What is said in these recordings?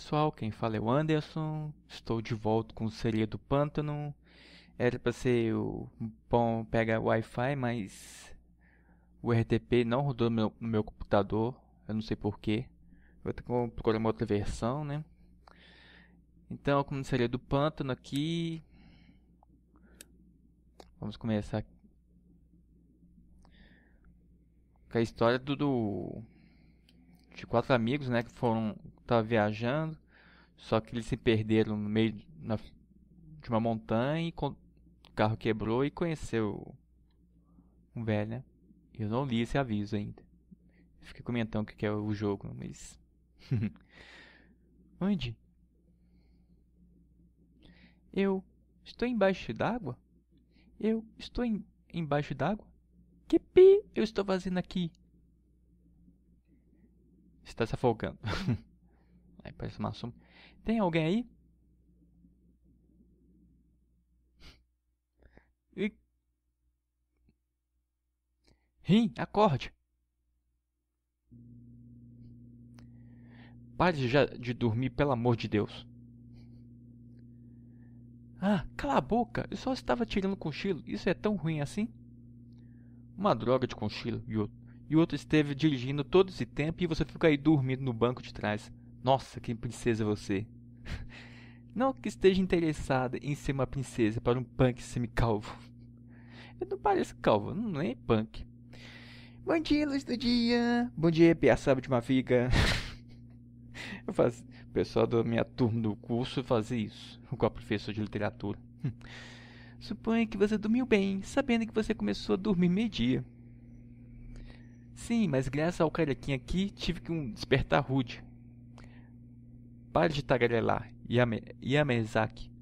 pessoal, quem fala é o Anderson, estou de volta com o Seria do Pântano. Era para ser o bom pega Wi-Fi, mas o RTP não rodou no meu, no meu computador, eu não sei porquê. Vou ter que procurar uma outra versão, né? Então, como Seria do Pântano aqui. Vamos começar com a história do, do de quatro amigos, né, que foram estava tá viajando, só que eles se perderam no meio na, de uma montanha e o carro quebrou e conheceu um velho, né? Eu não li esse aviso ainda. Fiquei comentando o que é o jogo, mas. Onde? Eu estou embaixo d'água? Eu estou em, embaixo d'água? Que pi eu estou fazendo aqui? Está se afogando. Aí é, parece uma sombra. Tem alguém aí? E... Rim, acorde. Pare já de dormir, pelo amor de Deus. Ah, cala a boca, eu só estava tirando cochilo, isso é tão ruim assim? Uma droga de cochilo, Yoto. E outro esteve dirigindo todo esse tempo e você fica aí dormindo no banco de trás. Nossa, que princesa você! Não que esteja interessada em ser uma princesa para um punk semicalvo. Eu não pareço calvo, não nem punk. Bom dia, luz do dia! Bom dia, piaçaba de uma viga! Eu fazia, o pessoal da minha turma do curso fazia isso, com a professora de literatura. Suponha que você dormiu bem, sabendo que você começou a dormir meio-dia. Sim, mas graças ao carequinha aqui, tive que um despertar rude. Pare de tagarelar, Yame, Yamezaki.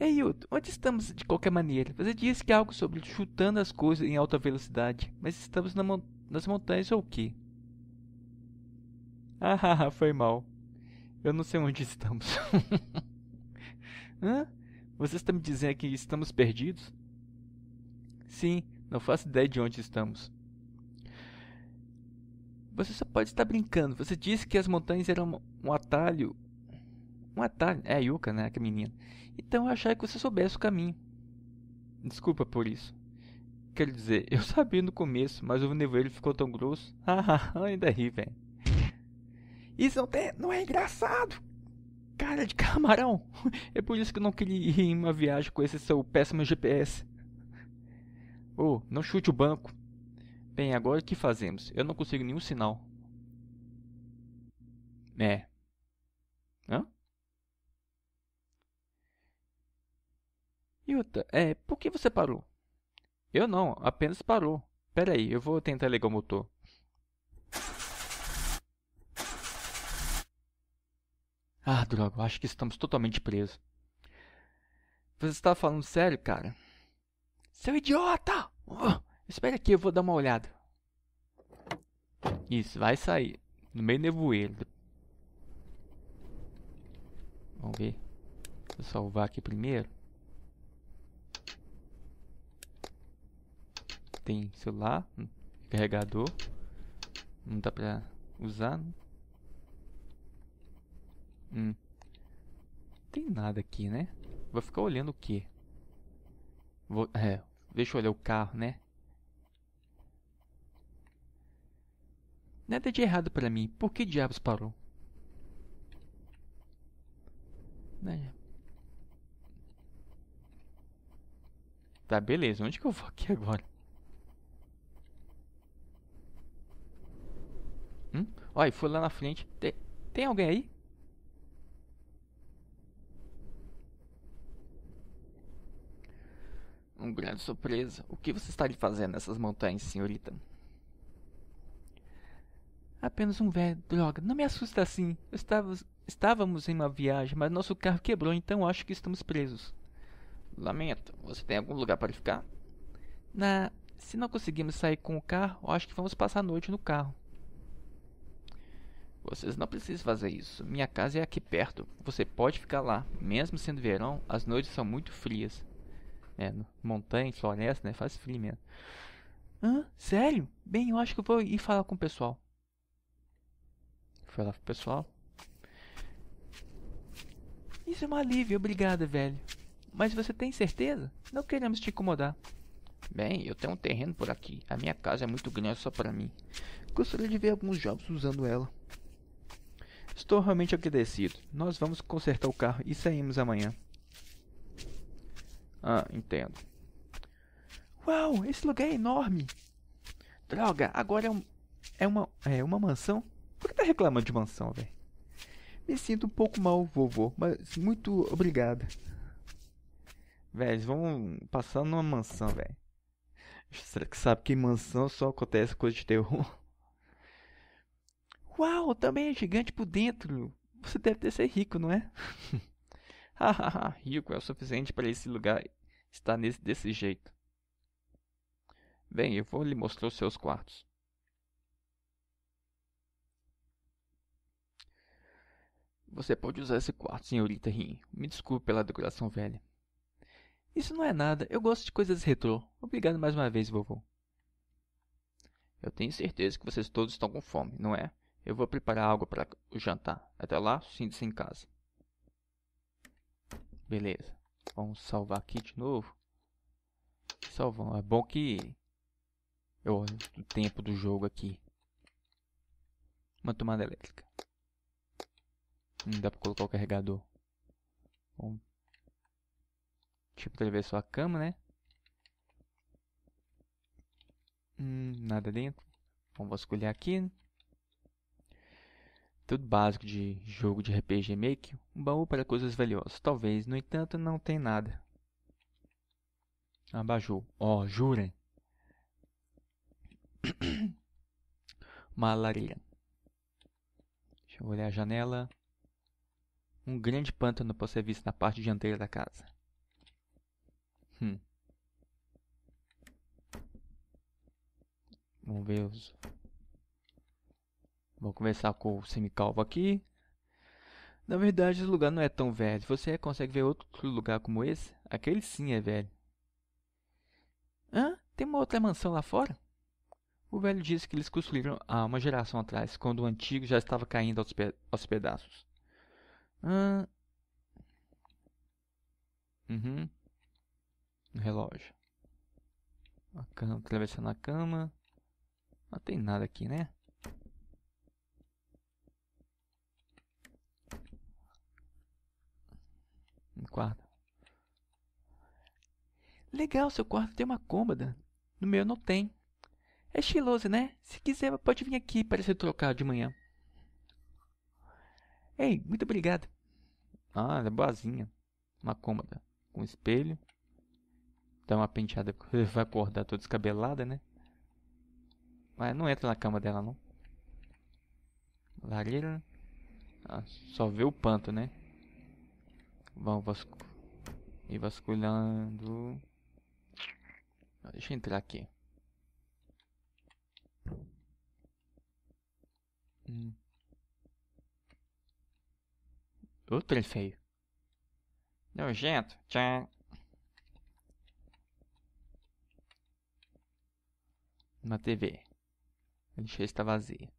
Ei, Yuto, onde estamos de qualquer maneira? Você disse que é algo sobre chutando as coisas em alta velocidade, mas estamos na mon nas montanhas ou o quê? Ah, foi mal. Eu não sei onde estamos. Hã? Você está me dizendo que estamos perdidos? Sim, não faço ideia de onde estamos. Você só pode estar brincando. Você disse que as montanhas eram um atalho. Um atalho. É a Yuka, né? Que menina. Então eu achei que você soubesse o caminho. Desculpa por isso. Quer dizer, eu sabia no começo, mas o nevoeiro ficou tão grosso. Haha, ainda ri, velho. Isso não, tem, não é engraçado! Cara de camarão! É por isso que eu não queria ir em uma viagem com esse seu péssimo GPS. Oh, não chute o banco. Bem, agora o que fazemos? Eu não consigo nenhum sinal. É. Hã? Yuta, é, por que você parou? Eu não, apenas parou. pera aí eu vou tentar ligar o motor. Ah, droga, acho que estamos totalmente presos. Você está falando sério, cara? Seu idiota! Ah! Espera aqui, eu vou dar uma olhada. Isso, vai sair. No meio do nevoeiro. Vamos ver. Vou salvar aqui primeiro. Tem celular, hum, carregador. Não dá pra usar. Né? Hum. Tem nada aqui, né? Vou ficar olhando o que? Vou, é, deixa eu olhar o carro, né? Nada de errado para mim. Por que diabos parou? Né? Tá, beleza. Onde que eu vou aqui agora? Hum? Olha, foi lá na frente. Tem, tem alguém aí? Um grande surpresa. O que você está ali fazendo nessas montanhas, senhorita? Apenas um velho. Droga, não me assusta assim. Estava, estávamos em uma viagem, mas nosso carro quebrou, então acho que estamos presos. Lamento. Você tem algum lugar para ficar? Na. Se não conseguirmos sair com o carro, acho que vamos passar a noite no carro. Vocês não precisam fazer isso. Minha casa é aqui perto. Você pode ficar lá. Mesmo sendo verão, as noites são muito frias. É, montanha, floresta, né? Faz frio mesmo. Hã? Sério? Bem, eu acho que vou ir falar com o pessoal falar pro pessoal. Isso é um alívio, obrigada, velho. Mas você tem certeza? Não queremos te incomodar. Bem, eu tenho um terreno por aqui. A minha casa é muito grande só para mim. Gostaria de ver alguns jogos usando ela. Estou realmente agradecido. Nós vamos consertar o carro e saímos amanhã. Ah, entendo. Uau, esse lugar é enorme! Droga, agora é, um, é uma, é uma mansão? Por que tá reclamando de mansão, velho? Me sinto um pouco mal, vovô, mas muito obrigada. Velho, vão passar numa mansão, velho. Será que sabe que em mansão só acontece coisa de terror? Uau, também é gigante por dentro. Você deve ter ser rico, não é? Hahaha, rico é o suficiente para esse lugar estar nesse, desse jeito. Bem, eu vou lhe mostrar os seus quartos. Você pode usar esse quarto, senhorita Rin. Me desculpe pela decoração velha. Isso não é nada. Eu gosto de coisas retrô. Obrigado mais uma vez, vovô. Eu tenho certeza que vocês todos estão com fome, não é? Eu vou preparar algo para o jantar. Até lá, sinta-se em casa. Beleza. Vamos salvar aqui de novo. Salvamos. É bom que eu olho o tempo do jogo aqui. Uma tomada elétrica. Não dá pra colocar o carregador. Bom, tipo, ver a cama, né? Hum, nada dentro. Vamos vasculhar aqui. Tudo básico de jogo de RPG Make. Um baú para coisas valiosas. Talvez, no entanto, não tem nada. Abajou. Ó, oh, jurem. Uma lareira. Deixa eu olhar a janela. Um grande pântano pode ser visto na parte dianteira da casa. Hum. Vamos ver os... Vou conversar com o semicalvo aqui. Na verdade, esse lugar não é tão velho. Você consegue ver outro lugar como esse? Aquele sim é velho. Hã? Tem uma outra mansão lá fora? O velho disse que eles construíram há uma geração atrás, quando o antigo já estava caindo aos, pe aos pedaços. Ah. Uhum. Relógio. A cama, travessa na cama. Não tem nada aqui, né? Um quarto. Legal, seu quarto tem uma cômoda. No meu não tem. É estiloso, né? Se quiser, pode vir aqui para se trocar de manhã. Ei, muito obrigado. Ah, ela é boazinha. Uma cômoda. Com um espelho. Dá uma penteada porque vai acordar toda descabelada, né? Mas não entra na cama dela, não. Lareira. Ah, só vê o panto, né? Vamos vascu... E vasculhando. Deixa eu entrar aqui. Hum. Outro feio. Nojento. Tchau. Uma TV. A lixeira está vazia.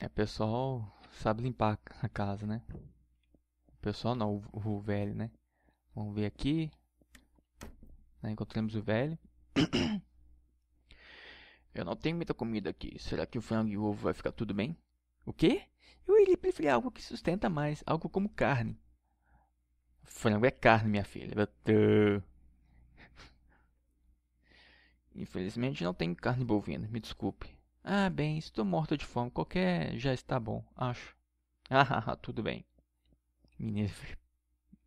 É, o pessoal sabe limpar a casa, né? O pessoal não, o, o velho, né? Vamos ver aqui. Né? Encontramos o velho. Eu não tenho muita comida aqui. Será que o frango e o ovo vai ficar tudo bem? O quê? Eu iria preferir algo que sustenta mais, algo como carne. Frango é carne, minha filha. Infelizmente não tenho carne bovina, me desculpe. Ah, bem, estou morta de fome. Qualquer já está bom, acho. Ah, ah, ah, tudo bem. Menina,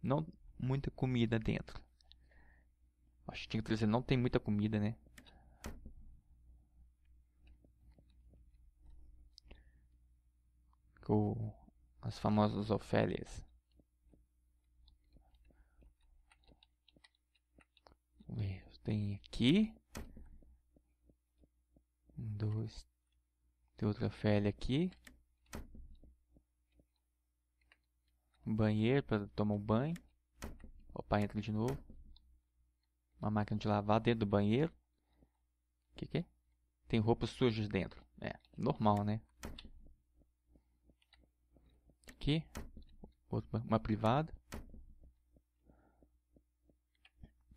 não muita comida dentro. Acho que tinha que trazer. não tem muita comida, né? as famosas Ofélias. Tem aqui. Um, dois. Tem outra Ofélia aqui. Banheiro para tomar um banho. Opa, entra de novo. Uma máquina de lavar dentro do banheiro. O que, que é? Tem roupas sujas dentro. É, normal, né? aqui, uma privada.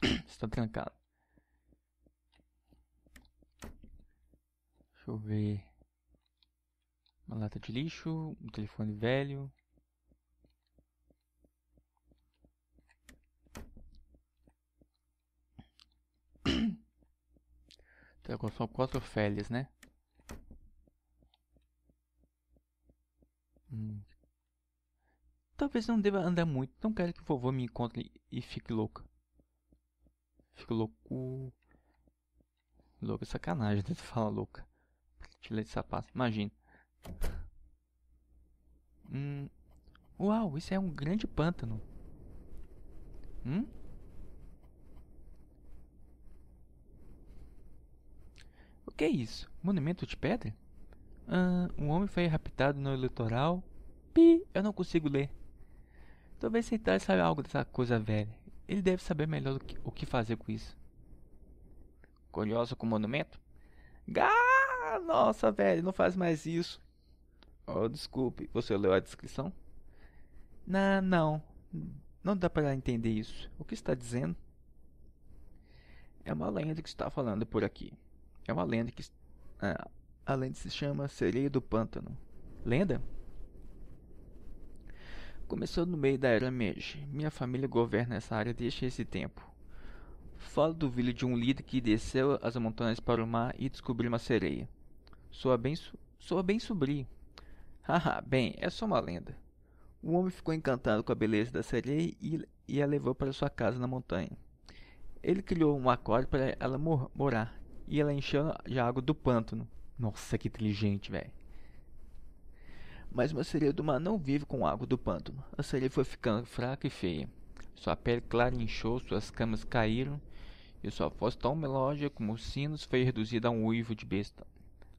Está trancado. Deixa eu ver. Uma lata de lixo, um telefone velho. Então agora são quatro felhas, né? Hum, Talvez não deva andar muito. Não quero que o vovô me encontre e fique louca. Fique louco. Louca é sacanagem, né? fala louca. Tira de sapato, imagina. Hum. Uau, isso é um grande pântano. Hum? O que é isso? Monumento de pedra? Ah, um homem foi raptado no litoral. Pi, eu não consigo ler. Talvez Sentai saiba algo dessa coisa velha. Ele deve saber melhor que, o que fazer com isso. Curioso com o monumento? Gá! Nossa, velho, não faz mais isso. Oh, desculpe, você leu a descrição? Na, não. Não dá para entender isso. O que está dizendo? É uma lenda que está falando por aqui. É uma lenda que. Ah, a lenda se chama Sereia do Pântano. Lenda? Começou no meio da Era Meiji. Minha família governa essa área desde esse tempo. Falo do vídeo de um líder que desceu as montanhas para o mar e descobriu uma sereia. Soa bem, soa bem sobri. Haha, bem, é só uma lenda. O homem ficou encantado com a beleza da sereia e, e a levou para sua casa na montanha. Ele criou um aquário para ela mor morar e ela encheu de água do pântano. Nossa, que inteligente, velho. Mas uma sereia do mar não vive com água do pântano. A sereia foi ficando fraca e feia. Sua pele clara inchou, suas camas caíram, e sua voz tão melódica como os sinos foi reduzida a um uivo de besta.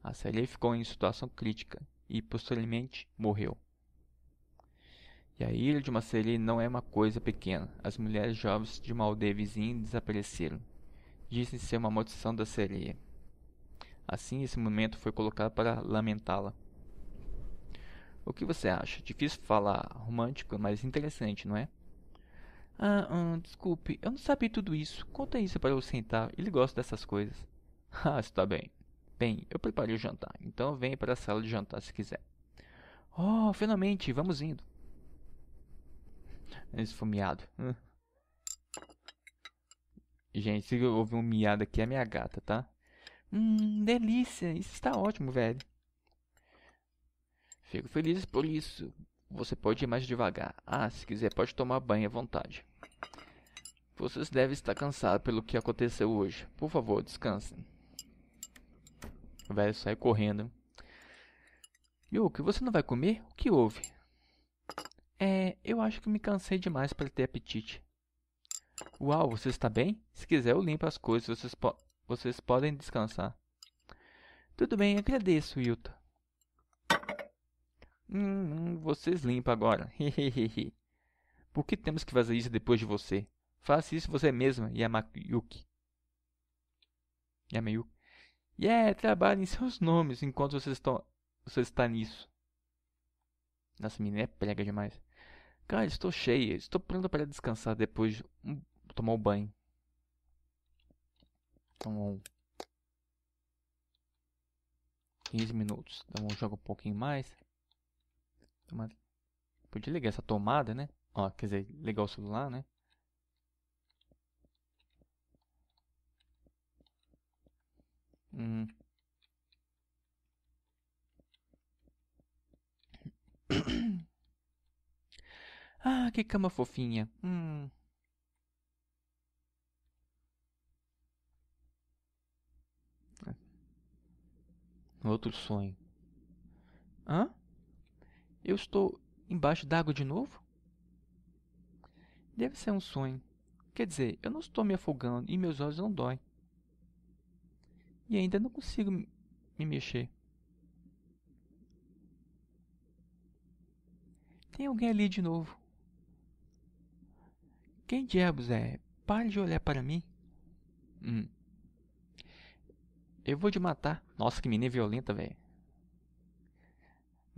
A sereia ficou em situação crítica e, posteriormente, morreu. E a ilha de uma sereia não é uma coisa pequena. As mulheres jovens de uma aldeia vizinha desapareceram. Dizem ser uma maldição da sereia. Assim, esse momento foi colocado para lamentá-la. O que você acha? Difícil falar romântico, é mas interessante, não é? Ah, hum, desculpe, eu não sabia tudo isso. Conta isso para eu sentar, ele gosta dessas coisas. Ah, está bem. Bem, eu preparei o jantar, então venha para a sala de jantar se quiser. Oh, finalmente, vamos indo. Esfumeado. Gente, se eu ouvir um miado aqui é minha gata, tá? Hum, delícia, isso está ótimo, velho. Fico feliz por isso. Você pode ir mais devagar. Ah, se quiser, pode tomar banho à vontade. Vocês devem estar cansados pelo que aconteceu hoje. Por favor, descansem. O velho sai correndo. Yuki, você não vai comer? O que houve? É, eu acho que me cansei demais para ter apetite. Uau, você está bem? Se quiser, eu limpo as coisas. Vocês, po vocês podem descansar. Tudo bem, agradeço, Yuta. Hum, vocês limpam agora. Por que temos que fazer isso depois de você? Faça isso você mesma, Yamayuki. Yamayuki. Yeah, é, trabalhem seus nomes enquanto vocês estão. Você está nisso. Nossa, menina é prega demais. Cara, estou cheia. Estou pronta para descansar depois de um, tomar o banho. Então, 15 minutos. Então, joga um pouquinho mais. Tomada. Podia ligar essa tomada, né? Ó, quer dizer, ligar o celular, né? Hum. Ah, que cama fofinha. Hum. Outro sonho. Hã? Eu estou embaixo d'água de novo? Deve ser um sonho. Quer dizer, eu não estou me afogando e meus olhos não doem. E ainda não consigo me mexer. Tem alguém ali de novo. Quem diabos é? Pare de olhar para mim. Hum. Eu vou te matar. Nossa, que menina violenta, velho.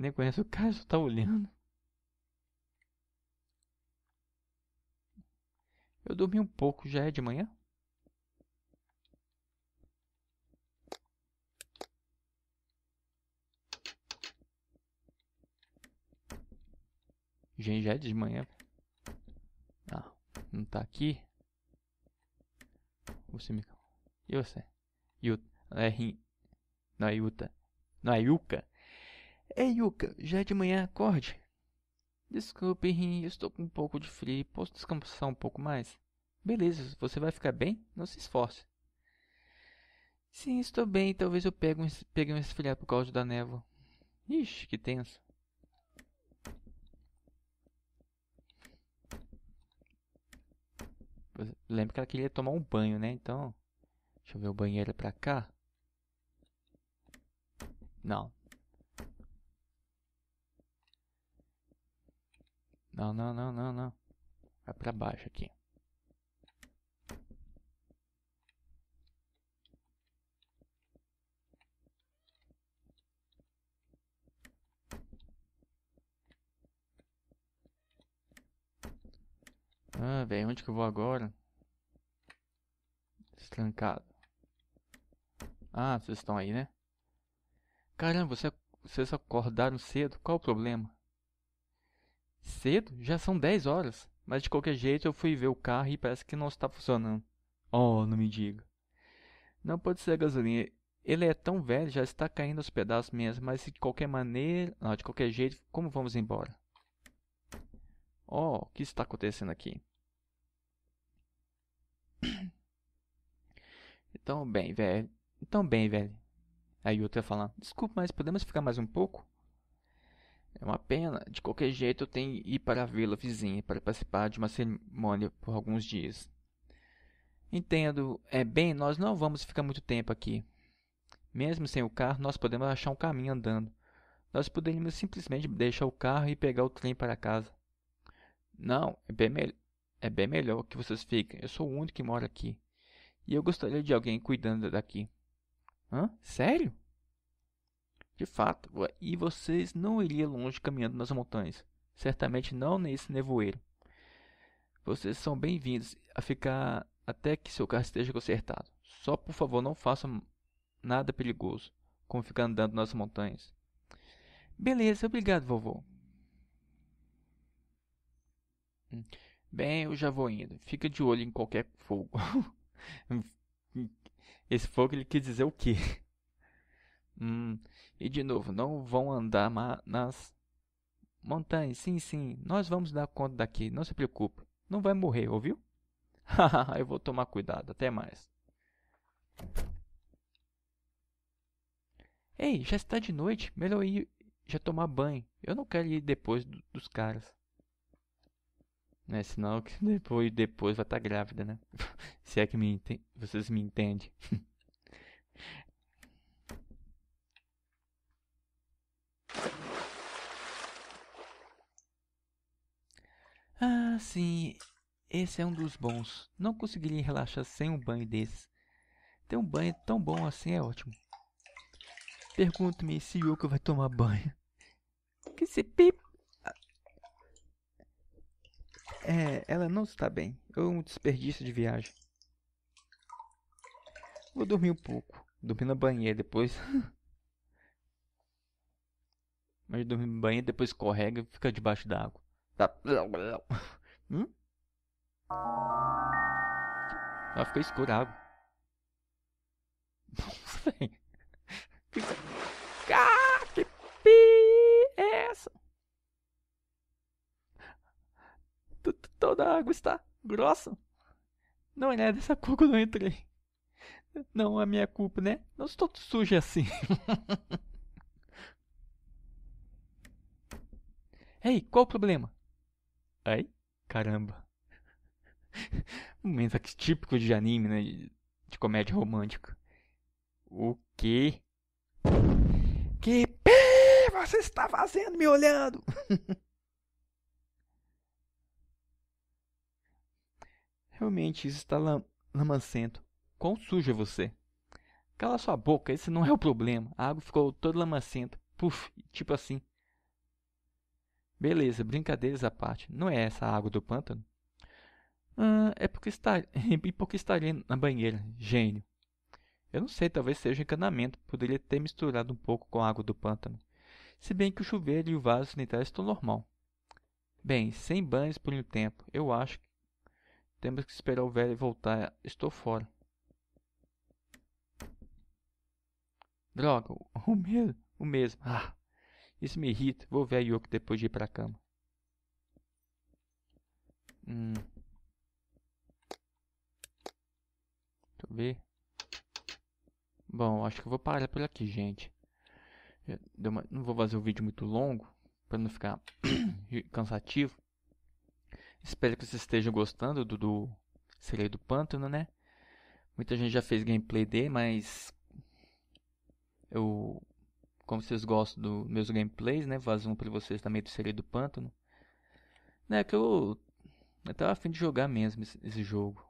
Nem conhece o cara, só tá olhando. Eu dormi um pouco, já é de manhã? Gente, já é de manhã. Ah, não tá aqui. Você me. E você? Yuta. Não é rin. Não é Yuta. Não é Yuka. Ei, Yuka, já é de manhã, acorde. Desculpe, Rin, estou com um pouco de frio. Posso descansar um pouco mais? Beleza, você vai ficar bem? Não se esforce. Sim, estou bem. Talvez eu pegue um, pegue um esfriado por causa da névoa. Ixi, que tenso. Lembra que ela queria tomar um banho, né? Então, deixa eu ver o banheiro pra cá. Não, Não, não, não, não, não. Vai pra baixo aqui. Ah, velho, onde que eu vou agora? Estrancado. Ah, vocês estão aí, né? Caramba, você, vocês acordaram cedo? Qual o problema? Cedo? Já são 10 horas. Mas de qualquer jeito eu fui ver o carro e parece que não está funcionando. Oh, não me diga. Não pode ser a gasolina. Ele é tão velho, já está caindo aos pedaços mesmo, mas de qualquer maneira, não, de qualquer jeito, como vamos embora? Oh, o que está acontecendo aqui? Então, bem, velho. Então, bem, velho. Aí o outro ia falar: Desculpa, mas podemos ficar mais um pouco? É uma pena. De qualquer jeito, eu tenho que ir para a vila vizinha para participar de uma cerimônia por alguns dias. Entendo. É bem, nós não vamos ficar muito tempo aqui. Mesmo sem o carro, nós podemos achar um caminho andando. Nós poderíamos simplesmente deixar o carro e pegar o trem para casa. Não, é bem, me é bem melhor que vocês fiquem. Eu sou o único que mora aqui. E eu gostaria de alguém cuidando daqui. Hã? Sério? De fato, e vocês não iriam longe caminhando nas montanhas. Certamente não nesse nevoeiro. Vocês são bem-vindos a ficar até que seu carro esteja consertado. Só por favor não façam nada perigoso, como ficar andando nas montanhas. Beleza, obrigado, vovô. Hum, bem, eu já vou indo. Fica de olho em qualquer fogo. Hum, esse fogo ele quer dizer o quê? Hum, e de novo, não vão andar nas montanhas. Sim, sim, nós vamos dar conta daqui, não se preocupe. Não vai morrer, ouviu? Hahaha, eu vou tomar cuidado. Até mais. Ei, já está de noite. Melhor ir já tomar banho. Eu não quero ir depois do, dos caras. Né, senão que depois, depois vai estar tá grávida, né? Se é que me vocês me entendem. Ah, sim, esse é um dos bons. Não conseguiria relaxar sem um banho desses. Ter um banho tão bom assim é ótimo. Pergunto-me se Yoko vai tomar banho. Que se pip... É, ela não está bem. É um desperdício de viagem. Vou dormir um pouco. Dormir na banheira depois. Mas dormir na banheira depois escorrega e fica debaixo d'água tá Hum? Ah, ficou escura a água. não sei Ah, que pi é essa? T -t Toda a água está grossa. Não é nada, né? essa cuca eu não entrei. Não é minha culpa, né? Não estou suja assim. Ei, qual o problema? Ai, caramba. Momento típico de anime, né? De comédia romântica. O que? Que você está fazendo me olhando? Realmente isso está lam lamacento. Quão sujo é você? Cala sua boca, esse não é o problema. A água ficou toda lamacenta. Puf, tipo assim. Beleza, brincadeiras à parte. Não é essa a água do pântano? Ah, é porque, está... e porque estaria na banheira, gênio. Eu não sei, talvez seja encanamento. Poderia ter misturado um pouco com a água do pântano. Se bem que o chuveiro e o vaso sanitário estão normal. Bem, sem banhos por um tempo. Eu acho que temos que esperar o velho voltar. Estou fora. Droga, o mesmo, o mesmo. Ah. Isso me irrita. Vou ver a Yoko depois de ir pra cama. Hum. Deixa eu ver. Bom, acho que eu vou parar por aqui, gente. Uma... Não vou fazer o um vídeo muito longo, para não ficar cansativo. Espero que vocês estejam gostando do, do Sereio do Pântano, né? Muita gente já fez gameplay dele, mas eu como vocês gostam dos meus gameplays, né? um para vocês também do Sereia do Pântano. Né, que eu, eu tava afim de jogar mesmo esse, esse jogo.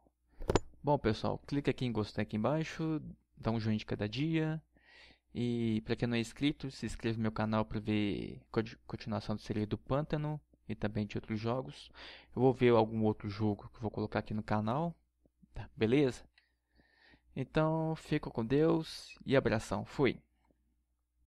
Bom, pessoal, clica aqui em gostar aqui embaixo, dá um joinha de cada dia. E para quem não é inscrito, se inscreva no meu canal para ver continuação do Sereia do Pântano e também de outros jogos. Eu vou ver algum outro jogo que eu vou colocar aqui no canal. Tá, beleza? Então, fico com Deus e abração. Fui.